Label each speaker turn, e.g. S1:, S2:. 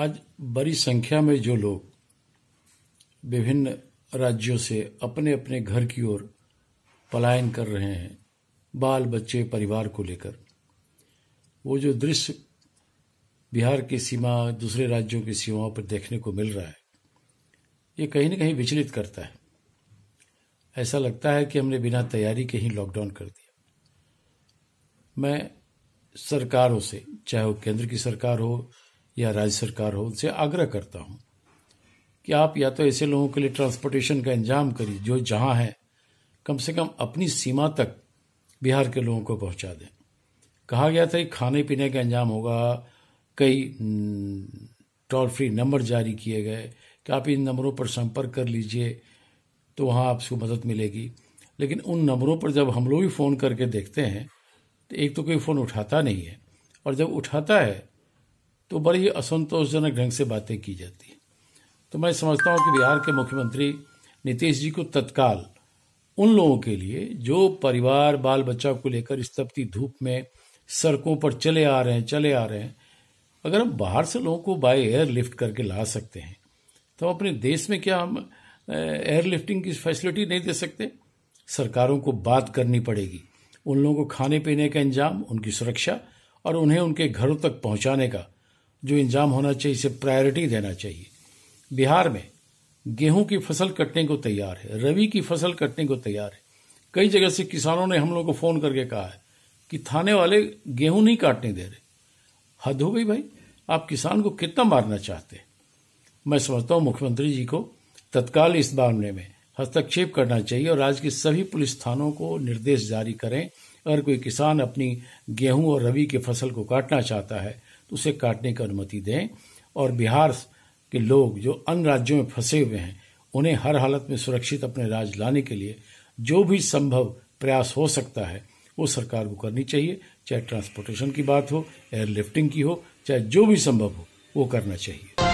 S1: आज बड़ी संख्या में जो लोग विभिन्न राज्यों से अपने अपने घर की ओर पलायन कर रहे हैं बाल बच्चे परिवार को लेकर वो जो दृश्य बिहार की सीमा दूसरे राज्यों की सीमाओं पर देखने को मिल रहा है ये कहीं ना कहीं विचलित करता है ऐसा लगता है कि हमने बिना तैयारी के ही लॉकडाउन कर दिया मैं सरकारों से चाहे वो केंद्र की सरकार हो या राज्य सरकार हो उनसे आग्रह करता हूँ कि आप या तो ऐसे लोगों के लिए ट्रांसपोर्टेशन का इंजाम करिए जो जहाँ है कम से कम अपनी सीमा तक बिहार के लोगों को पहुंचा दें कहा गया था कि खाने पीने का इंजाम होगा कई टोल फ्री नंबर जारी किए गए कि आप इन नंबरों पर संपर्क कर लीजिए तो वहाँ आपको मदद मिलेगी लेकिन उन नंबरों पर जब हम लोग भी फ़ोन करके देखते हैं तो एक तो कोई फ़ोन उठाता नहीं है और जब उठाता है तो बड़ी असंतोषजनक ढंग से बातें की जाती है तो मैं समझता हूँ कि बिहार के मुख्यमंत्री नीतीश जी को तत्काल उन लोगों के लिए जो परिवार बाल बच्चा को लेकर स्तप्ति धूप में सड़कों पर चले आ रहे हैं चले आ रहे हैं अगर हम बाहर से लोगों को बाय एयर लिफ्ट करके ला सकते हैं तो अपने देश में क्या हम एयर लिफ्टिंग की फैसिलिटी नहीं दे सकते सरकारों को बात करनी पड़ेगी उन लोगों को खाने पीने का इंजाम उनकी सुरक्षा और उन्हें उनके घरों तक पहुंचाने का जो इंजाम होना चाहिए इसे प्रायोरिटी देना चाहिए बिहार में गेहूं की फसल कटने को तैयार है रवि की फसल कटने को तैयार है कई जगह से किसानों ने हम लोग को फोन करके कहा है कि थाने वाले गेहूं नहीं काटने दे रहे हद हो गई भाई आप किसान को कितना मारना चाहते हैं मैं समझता हूं मुख्यमंत्री जी को तत्काल इस मामले में हस्तक्षेप करना चाहिए और राज्य के सभी पुलिस थानों को निर्देश जारी करें अगर कोई किसान अपनी गेहूं और रवि की फसल को काटना चाहता है तो उसे काटने की अनुमति दें और बिहार के लोग जो अन्य राज्यों में फंसे हुए हैं उन्हें हर हालत में सुरक्षित अपने राज्य लाने के लिए जो भी संभव प्रयास हो सकता है वो सरकार को करनी चाहिए चाहे ट्रांसपोर्टेशन की बात हो एयरलिफ्टिंग की हो चाहे जो भी संभव हो वो करना चाहिए